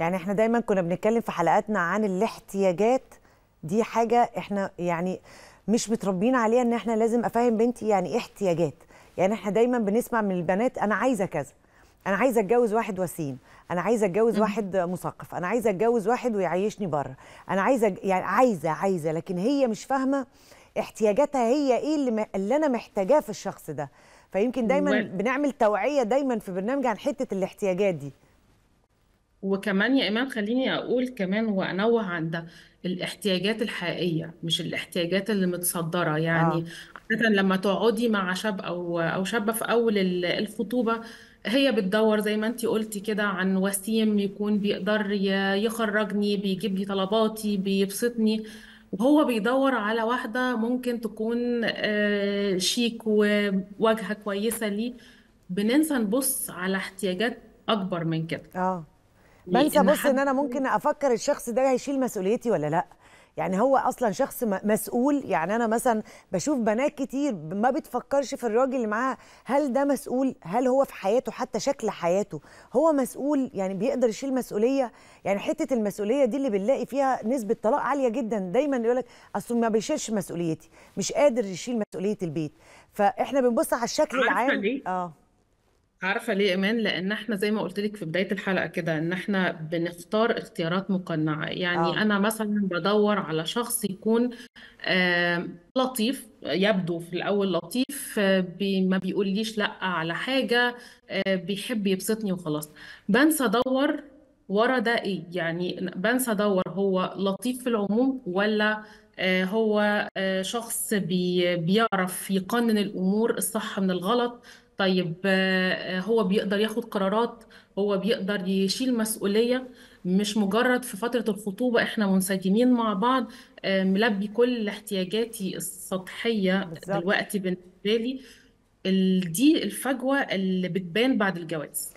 يعني احنا دايما كنا بنتكلم في حلقاتنا عن الاحتياجات دي حاجه احنا يعني مش متربيين عليها ان احنا لازم افهم بنتي يعني ايه احتياجات يعني احنا دايما بنسمع من البنات انا عايزه كذا انا عايزه اتجوز واحد وسيم انا عايزه اتجوز واحد مثقف انا عايزه اتجوز واحد ويعيشني بره انا عايزه يعني عايزه عايزه لكن هي مش فاهمه احتياجاتها هي ايه اللي, اللي انا محتاجاه في الشخص ده فيمكن دايما بنعمل توعيه دايما في برنامج عن حته الاحتياجات دي وكمان يا إيمان خليني أقول كمان وأنوه عند الاحتياجات الحقيقية مش الاحتياجات اللي متصدرة يعني اه عادة لما تقعدي مع شاب أو أو شابة في أول الخطوبة هي بتدور زي ما انتي قلتي كده عن وسيم يكون بيقدر يخرجني بيجيب لي طلباتي بيبسطني وهو بيدور على واحدة ممكن تكون آه، شيك وواجهة كويسة ليه بننسى نبص على احتياجات أكبر من كده اه بنسى بص ان انا ممكن افكر الشخص ده هيشيل مسؤوليتي ولا لا يعني هو اصلا شخص مسؤول يعني انا مثلا بشوف بنات كتير ما بتفكرش في الراجل اللي معاها هل ده مسؤول هل هو في حياته حتى شكل حياته هو مسؤول يعني بيقدر يشيل مسؤوليه يعني حته المسؤوليه دي اللي بنلاقي فيها نسبه طلاق عاليه جدا دايما يقول لك اصل ما بيشيلش مسؤوليتي مش قادر يشيل مسؤوليه البيت فاحنا بنبص على الشكل العام اه عارفة ليه إيمان؟ لأن إحنا زي ما قلت لك في بداية الحلقة كده إن إحنا بنختار اختيارات مقنعة، يعني اه أنا مثلا بدور على شخص يكون آه، لطيف يبدو في الأول لطيف آه، ما بيقوليش لأ على حاجة آه، بيحب يبسطني وخلاص، بنسى أدور ورا ده إيه؟ يعني بنسى أدور هو لطيف في العموم ولا آه، هو آه، شخص بي بيعرف يقنن الأمور الصح من الغلط طيب آه، هو بيقدر ياخد قرارات هو بيقدر يشيل مسؤولية مش مجرد في فترة الخطوبة احنا منسجمين مع بعض آه، ملبي كل احتياجاتي السطحية بالظبط دلوقتي بالنسبة لي دي الفجوة اللي بتبان بعد الجواز